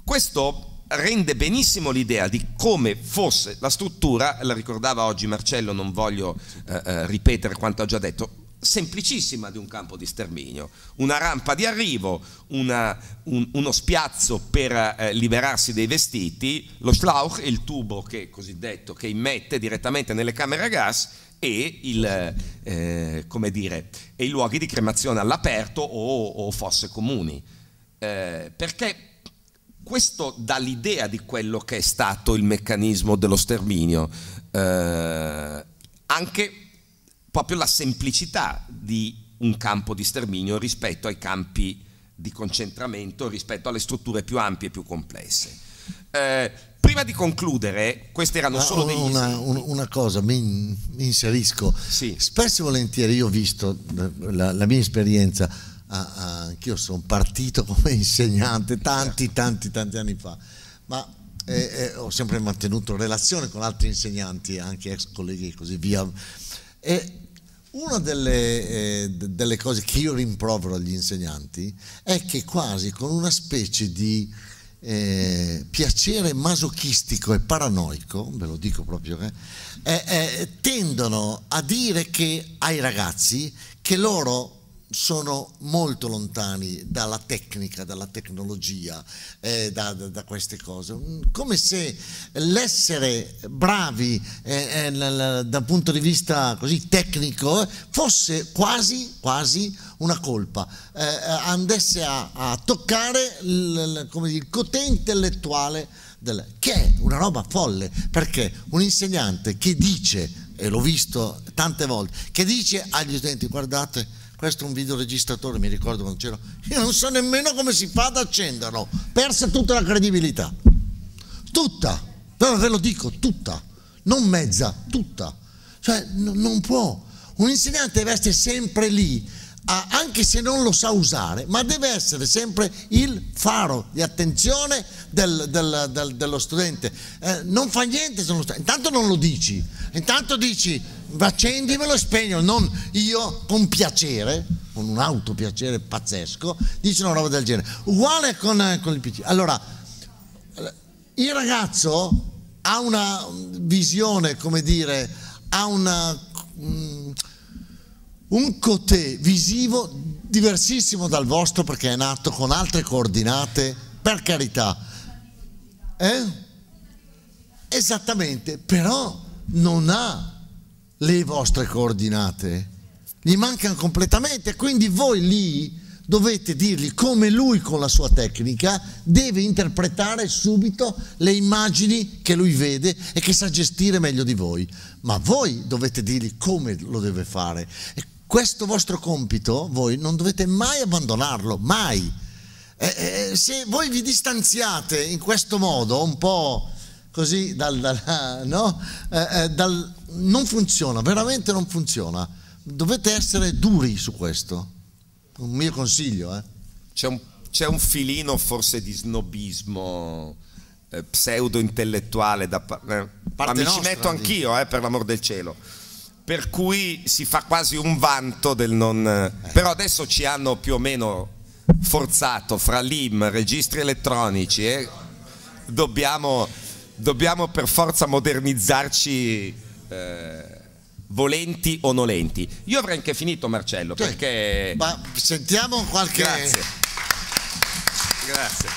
questo rende benissimo l'idea di come fosse la struttura, la ricordava oggi Marcello, non voglio eh, eh ripetere quanto ha già detto, semplicissima di un campo di sterminio, una rampa di arrivo, una, un, uno spiazzo per eh, liberarsi dei vestiti, lo schlauch, il tubo che, cosiddetto che immette direttamente nelle camere a gas e, il, eh, dire, e i luoghi di cremazione all'aperto o, o fosse comuni. Eh, perché questo dà l'idea di quello che è stato il meccanismo dello sterminio, eh, anche proprio la semplicità di un campo di sterminio rispetto ai campi di concentramento, rispetto alle strutture più ampie e più complesse. Eh, prima di concludere, queste erano Ma ah, solo degli... Una, una cosa, mi, mi inserisco. Sì. Spesso e volentieri io ho visto la, la mia esperienza, ah, ah, anch'io sono partito come insegnante tanti, tanti, tanti anni fa, ma eh, eh, ho sempre mantenuto relazione con altri insegnanti, anche ex colleghi e così via. E una delle, eh, delle, cose che io rimprovero agli insegnanti è che quasi con una specie di eh, piacere masochistico e paranoico, ve lo dico proprio, eh, eh, eh tendono a dire che, ai ragazzi che loro sono molto lontani dalla tecnica, dalla tecnologia, eh, da, da, da, queste cose. Mm, come se l'essere bravi eh, eh, da punto di vista così tecnico eh, fosse quasi, quasi una colpa, eh, eh, andasse a, a toccare il, dire, il cotè intellettuale, del, che è una roba folle, perché un insegnante che dice, e l'ho visto tante volte, che dice agli utenti guardate, questo è un videoregistratore, mi ricordo quando c'era, io non so nemmeno come si fa ad accenderlo, persa tutta la credibilità, tutta, però ve lo dico, tutta, non mezza, tutta, cioè non può, un insegnante deve essere sempre lì Ah, anche se non lo sa usare, ma deve essere sempre il faro di attenzione del, del, del, dello studente. Eh, non fa niente se non lo sta, intanto non lo dici, intanto dici accendimelo e spegno, non io con piacere, con un autopiacere pazzesco, dici una roba del genere. Uguale con, eh, con il PC. Allora, eh, il ragazzo ha una mm, visione, come dire, ha una... Mh, mm, un cotè visivo diversissimo dal vostro perché è nato con altre coordinate, per carità. Eh? Esattamente, però non ha le vostre coordinate, gli mancano completamente, quindi voi lì dovete dirgli come lui con la sua tecnica deve interpretare subito le immagini che lui vede e che sa gestire meglio di voi, ma voi dovete dirgli come lo deve fare e questo vostro compito voi non dovete mai abbandonarlo, mai. Eh, eh, se voi vi distanziate in questo modo, un po' così, dal, dal, no? Eh, eh, dal, non funziona, veramente non funziona. Dovete essere duri su questo. Un mio consiglio. Eh. C'è un, c'è, un, filino forse di snobismo eh, pseudo-intellettuale da parte... ma mi ci metto anch'io, per l'amor del cielo per cui si fa quasi un vanto del non... Eh. Però adesso ci hanno più o meno forzato fra LIM, registri elettronici eh? dobbiamo, dobbiamo, per forza modernizzarci eh, volenti o nolenti. Io avrei anche finito Marcello perché... Ma sentiamo qualche... Grazie. Grazie.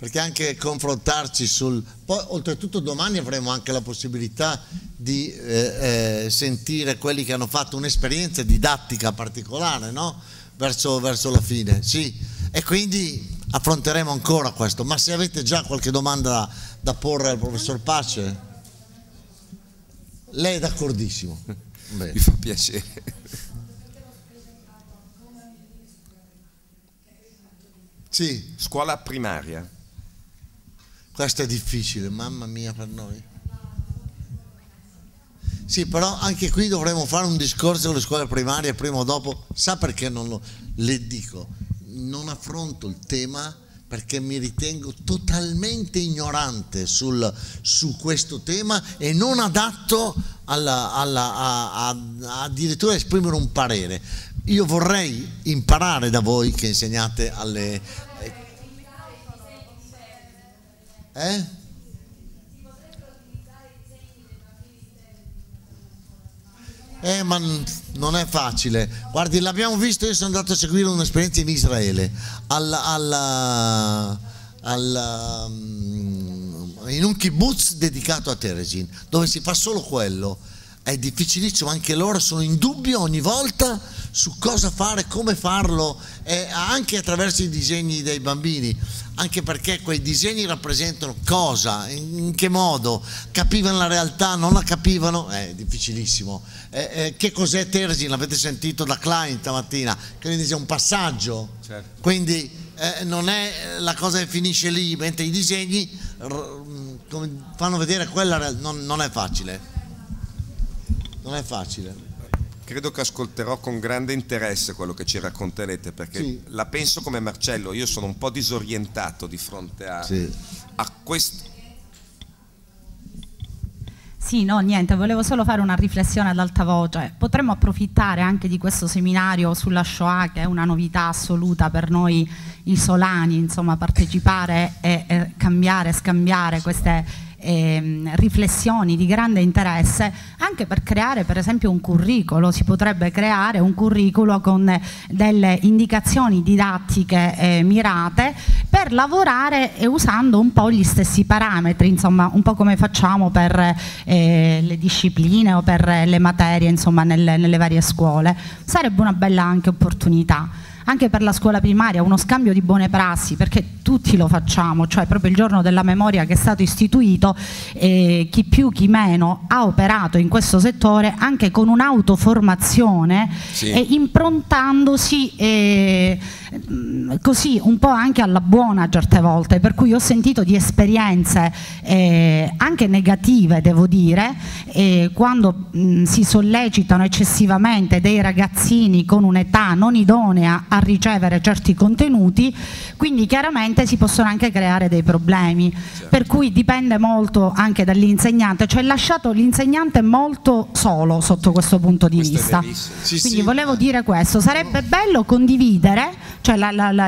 perché anche confrontarci sul... Poi oltretutto domani avremo anche la possibilità di eh, eh, sentire quelli che hanno fatto un'esperienza didattica particolare, no? verso, verso, la fine, sì. E quindi affronteremo ancora questo, ma se avete già qualche domanda da porre al professor Pace, lei è d'accordissimo. Mi fa piacere. Sì. Scuola primaria. Questo è difficile, mamma mia per noi. Sì, però anche qui dovremmo fare un discorso con le scuole primarie prima o dopo. Sa perché non lo le dico? Non affronto il tema perché mi ritengo totalmente ignorante sul, su questo tema e non adatto alla, alla, a, a, addirittura a esprimere un parere. Io vorrei imparare da voi che insegnate alle, eh? Eh, ma non è facile. Guardi, l'abbiamo visto, io sono andato a seguire un'esperienza in Israele, alla, alla, alla, mm, in un kibbutz dedicato a Teresin, dove si fa solo quello. È difficilissimo, anche loro sono in dubbio ogni volta su cosa fare, come farlo, eh, anche attraverso i disegni dei bambini anche perché quei disegni rappresentano cosa, in che modo, capivano la realtà, non la capivano, eh, è difficilissimo. Eh, eh, che cos'è Terzi? L'avete sentito da Klein stamattina, quindi è un passaggio, certo. quindi eh, non è la cosa che finisce lì, mentre i disegni fanno vedere quella realtà, non, non è facile. Non è facile credo che ascolterò con grande interesse quello che ci racconterete perché sì. la penso come Marcello, io sono un po' disorientato di fronte a, sì. a questo. Sì, no, niente, volevo solo fare una riflessione ad alta voce. Potremmo approfittare anche di questo seminario sulla Shoah, che è una novità assoluta per noi isolani, insomma, partecipare e, e cambiare, scambiare queste ehm, riflessioni di grande interesse anche per creare per esempio un curriculum, si potrebbe creare un curriculum con delle indicazioni didattiche eh, mirate per lavorare e eh, usando un po' gli stessi parametri, insomma un po' come facciamo per eh, le discipline o per le materie insomma nelle, nelle varie scuole, sarebbe una bella anche opportunità anche per la scuola primaria, uno scambio di buone prassi, perché tutti lo facciamo, cioè proprio il giorno della memoria che è stato istituito, eh, chi più chi meno ha operato in questo settore anche con un'autoformazione sì. e improntandosi eh, mm, così un po' anche alla buona certe volte, per cui ho sentito di esperienze eh, anche negative, devo dire, eh, quando mh, mm, si sollecitano eccessivamente dei ragazzini con un'età non idonea a ricevere certi contenuti, quindi chiaramente si possono anche creare dei problemi, certo. per cui dipende molto anche dall'insegnante, cioè lasciato l'insegnante molto solo sotto questo punto di questo vista. quindi sì, volevo eh. dire questo, sarebbe bello condividere, cioè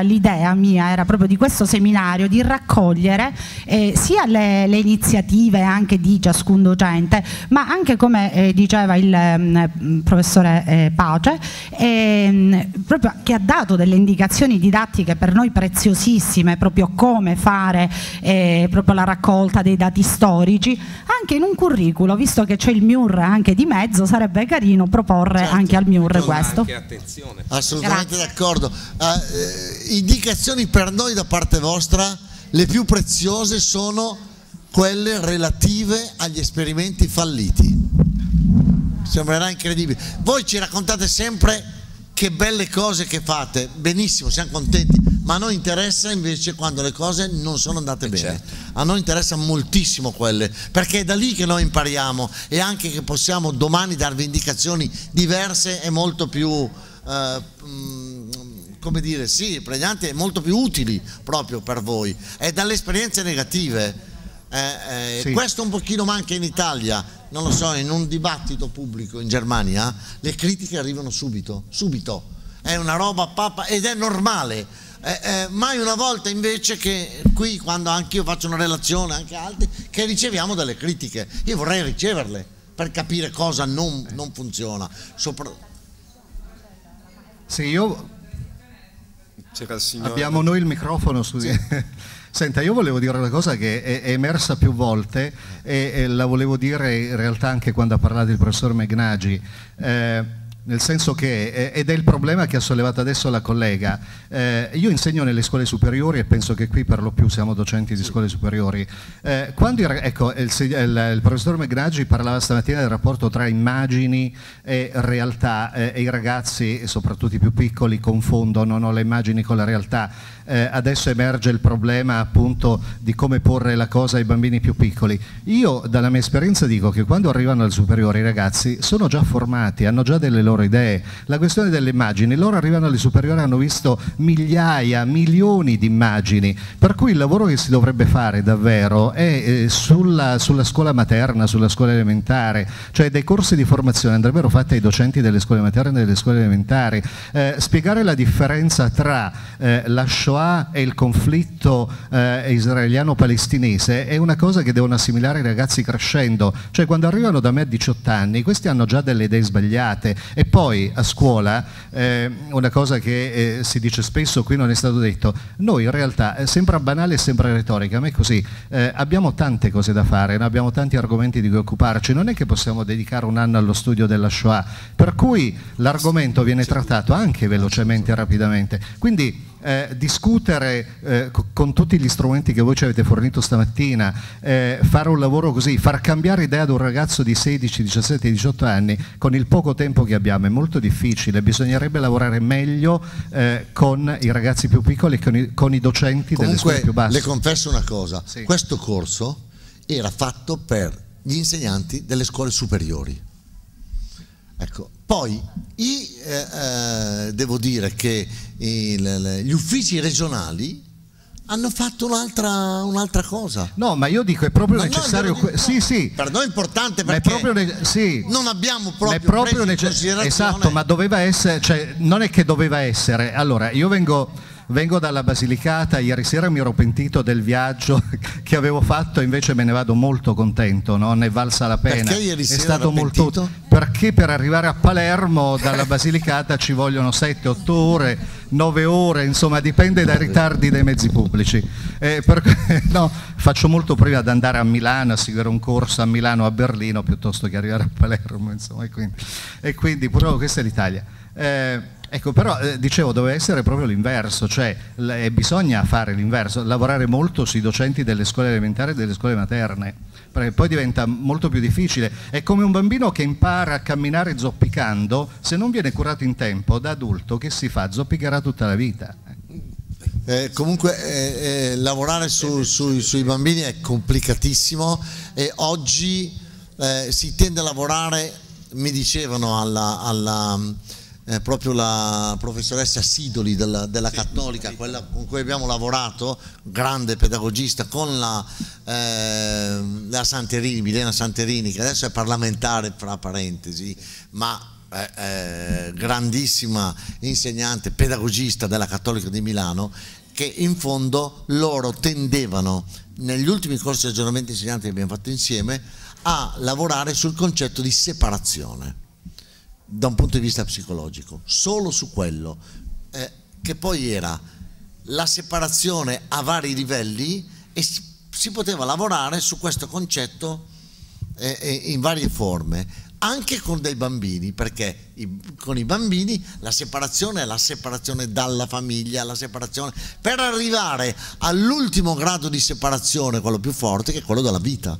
l'idea mia era proprio di questo seminario, di raccogliere eh, sia le, le, iniziative anche di ciascun docente, ma anche come eh, diceva il mm, professore eh, Pace, ehm, proprio che ha dato dato delle indicazioni didattiche per noi preziosissime, proprio come fare eh, proprio la raccolta dei dati storici, anche in un curriculum, visto che c'è il MIUR anche di mezzo, sarebbe carino proporre certo, anche al MIUR questo. Anche, Assolutamente d'accordo. Uh, indicazioni per noi da parte vostra, le più preziose sono quelle relative agli esperimenti falliti sembrerà incredibile. Voi ci raccontate sempre che belle cose che fate, benissimo, siamo contenti, ma a noi interessa invece quando le cose non sono andate eh, bene. Certo. A noi interessa moltissimo quelle, perché è da lì che noi impariamo e anche che possiamo domani darvi indicazioni diverse e molto più... Eh, mm, come dire, sì, pregnanti e molto più utili proprio per voi. È dalle esperienze negative. Eh, eh, sì. Questo un pochino manca in Italia, non lo so, in un dibattito pubblico in Germania le critiche arrivano subito, subito. È una roba papa ed è normale. Eh, eh, mai una volta invece che qui, quando anche io faccio una relazione, anche altri, che riceviamo delle critiche. Io vorrei riceverle per capire cosa non, non funziona. Sopra... Se io... Abbiamo noi il microfono, scusi. Sì. Senta, io volevo dire una cosa che è, è emersa più volte e, e, la volevo dire in realtà anche quando ha parlato il professor Megnagi. Eh, nel senso che, ed è il problema che ha sollevato adesso la collega, eh, io insegno nelle scuole superiori e penso che qui per lo più siamo docenti di scuole superiori, eh, quando ecco, il, il, il, professor Megnagi parlava stamattina del rapporto tra immagini e realtà eh, e i ragazzi, soprattutto i più piccoli, confondono no, le immagini con la realtà, eh, adesso emerge il problema appunto di come porre la cosa ai bambini più piccoli. Io dalla mia esperienza dico che quando arrivano al superiore i ragazzi sono già formati, hanno già delle loro idee. La questione delle immagini, loro arrivano alle superiori e hanno visto migliaia, milioni di immagini, per cui il lavoro che si dovrebbe fare davvero è eh, sulla, sulla scuola materna, sulla scuola elementare, cioè dei corsi di formazione andrebbero fatti ai docenti delle scuole materne e delle scuole elementari. Eh, spiegare la differenza tra eh, la scienza Shoah e il conflitto eh, israeliano-palestinese è una cosa che devono assimilare i ragazzi crescendo, cioè quando arrivano da me a 18 anni questi hanno già delle idee sbagliate e poi a scuola eh, una cosa che eh, si dice spesso, qui non è stato detto, noi in realtà sembra banale e sembra retorica, ma è così, eh, abbiamo tante cose da fare, abbiamo tanti argomenti di cui occuparci, non è che possiamo dedicare un anno allo studio della Shoah, per cui l'argomento viene trattato anche velocemente e rapidamente. Quindi eh, discutere eh, con tutti gli strumenti che voi ci avete fornito stamattina, eh, fare un lavoro così, far cambiare idea ad un ragazzo di 16, 17, 18 anni con il poco tempo che abbiamo è molto difficile, bisognerebbe lavorare meglio eh, con i ragazzi più piccoli e con i, con i docenti Comunque, delle scuole più basse. Le confesso una cosa, sì. questo corso era fatto per gli insegnanti delle scuole superiori Ecco. Poi i, eh, eh, devo dire che il, gli uffici regionali hanno fatto un'altra, un'altra, cosa. No, ma io dico è proprio ma necessario. No, sì, sì. Per noi è importante perché è proprio, sì. non abbiamo proprio, ma proprio preso Esatto, ma doveva essere, cioè, non è che doveva essere. Allora, io vengo Vengo dalla Basilicata, ieri sera mi ero pentito del viaggio che avevo fatto, invece me ne vado molto contento, no? ne è valsa la pena. Perché ieri sera è stato molto pentito? Perché per arrivare a Palermo dalla Basilicata ci vogliono 7-8 ore, 9 ore, insomma dipende dai ritardi dei mezzi pubblici. Eh, per... No, faccio molto prima ad andare a Milano, a seguire un corso a Milano o a Berlino piuttosto che arrivare a Palermo, insomma, e quindi, e quindi purtroppo questa è l'Italia. Eh, Ecco, però eh, dicevo, doveva essere proprio l'inverso, cioè le, eh, bisogna fare l'inverso, lavorare molto sui docenti delle scuole elementari e delle scuole materne, perché poi diventa molto più difficile. È come un bambino che impara a camminare zoppicando, se non viene curato in tempo da adulto che si fa, zoppicherà tutta la vita. Eh, comunque eh, eh, lavorare su, su, sui bambini è complicatissimo e oggi eh, si tende a lavorare, mi dicevano alla, alla eh, proprio la professoressa Sidoli della, della sì, Cattolica, quella con cui abbiamo lavorato, grande pedagogista, con la, eh, la Santerini, Milena Santerini, che adesso è parlamentare, fra parentesi, ma eh, grandissima insegnante, pedagogista della Cattolica di Milano, che in fondo loro tendevano, negli ultimi corsi di aggiornamento insegnanti che abbiamo fatto insieme, a lavorare sul concetto di separazione da un punto di vista psicologico, solo su quello, eh, che poi era la separazione a vari livelli e si, si poteva lavorare su questo concetto eh, eh, in varie forme, anche con dei bambini, perché i, con i bambini la separazione è la separazione dalla famiglia, la separazione per arrivare all'ultimo grado di separazione, quello più forte, che è quello della vita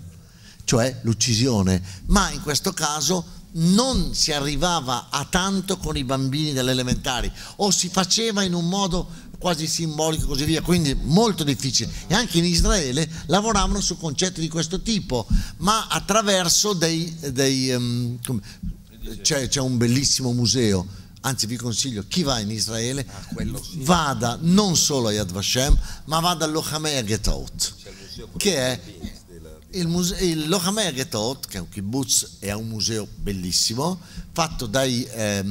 cioè l'uccisione, ma in questo caso non si arrivava a tanto con i bambini delle elementari o si faceva in un modo quasi simbolico e così via, quindi molto difficile. E anche in Israele lavoravano su concetti di questo tipo, ma attraverso dei... dei um, c'è, c'è un bellissimo museo, anzi vi consiglio, chi va in Israele ah, sì. vada non solo a Yad Vashem, ma vada all'Ochamea Getaut, che è il, muse- il Lochamer Getot, che è un kibbutz e ha un museo bellissimo, fatto dai eh,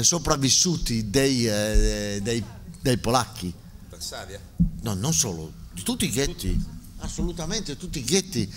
sopravvissuti dei, eh, dei, dei polacchi. Varsavia? No, non solo, di tutti i ghetti. Assolutamente, tutti i ghetti.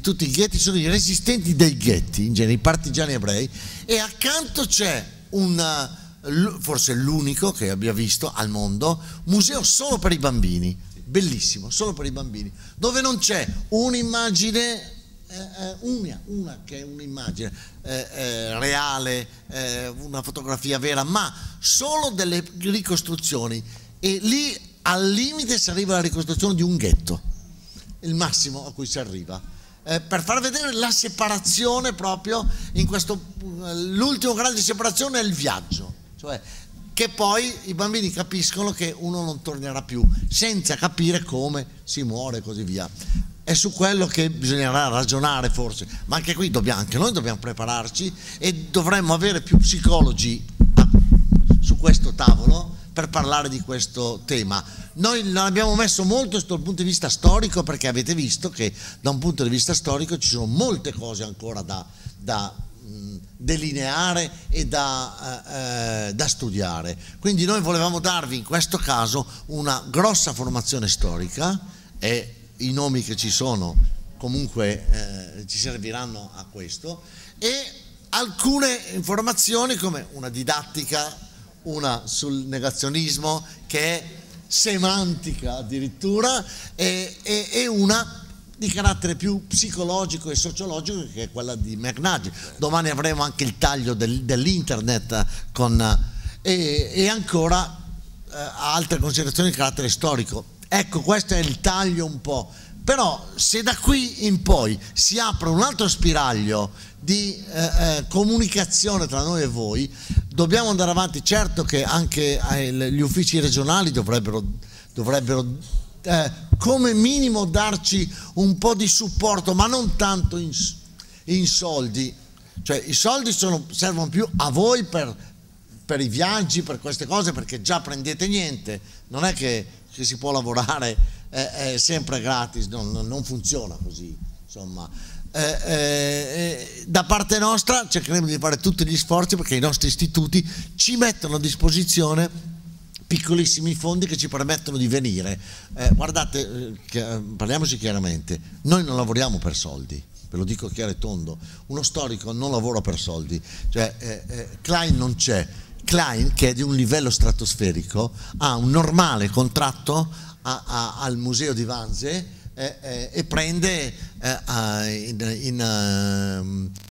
tutti i ghetti sono i resistenti dei ghetti, in genere i partigiani ebrei. E accanto c'è un, eh, forse l'unico che abbia visto al mondo, museo solo per i bambini bellissimo, solo per i bambini, dove non c'è un'immagine eh, eh, una, una, che è un'immagine eh, eh, reale, eh, una fotografia vera, ma solo delle ricostruzioni. E lì al limite si arriva alla ricostruzione di un ghetto, il massimo a cui si arriva. Eh, per far vedere la separazione proprio in questo l'ultimo grado di separazione è il viaggio, cioè che poi i bambini capiscono che uno non tornerà più, senza capire come si muore e così via. È su quello che bisognerà ragionare forse, ma anche qui dobbiamo, anche noi dobbiamo prepararci e dovremmo avere più psicologi ah, su questo tavolo per parlare di questo tema. Noi non abbiamo messo molto dal punto di vista storico perché avete visto che da un punto di vista storico ci sono molte cose ancora da, da delineare e da, eh, eh, da, studiare. Quindi noi volevamo darvi in questo caso una grossa formazione storica e i nomi che ci sono comunque eh, ci serviranno a questo e alcune informazioni come una didattica, una sul negazionismo che è semantica addirittura e, e, e una di carattere più psicologico e sociologico che è quella di McNaghi. Domani avremo anche il taglio del, dell'internet con, e, e, ancora eh, altre considerazioni di carattere storico. Ecco, questo è il taglio un po'. Però se da qui in poi si apre un altro spiraglio di eh, eh comunicazione tra noi e voi, dobbiamo andare avanti. Certo che anche eh, gli uffici regionali dovrebbero, dovrebbero eh, come minimo darci un po' di supporto, ma non tanto in, in soldi. Cioè i soldi sono, servono più a voi per, per, i viaggi, per queste cose, perché già prendete niente. Non è che, che si può lavorare eh, eh, sempre gratis, non, non, funziona così. Insomma. Eh, eh, eh, da parte nostra cercheremo di fare tutti gli sforzi perché i nostri istituti ci mettono a disposizione piccolissimi fondi che ci permettono di venire. Eh, guardate, eh, eh, parliamoci chiaramente, noi non lavoriamo per soldi, ve lo dico chiaro e tondo, uno storico non lavora per soldi, cioè, eh, eh Klein non c'è, Klein che è di un livello stratosferico ha un normale contratto a, a, al museo di Wannsee eh, e prende in, in ehm,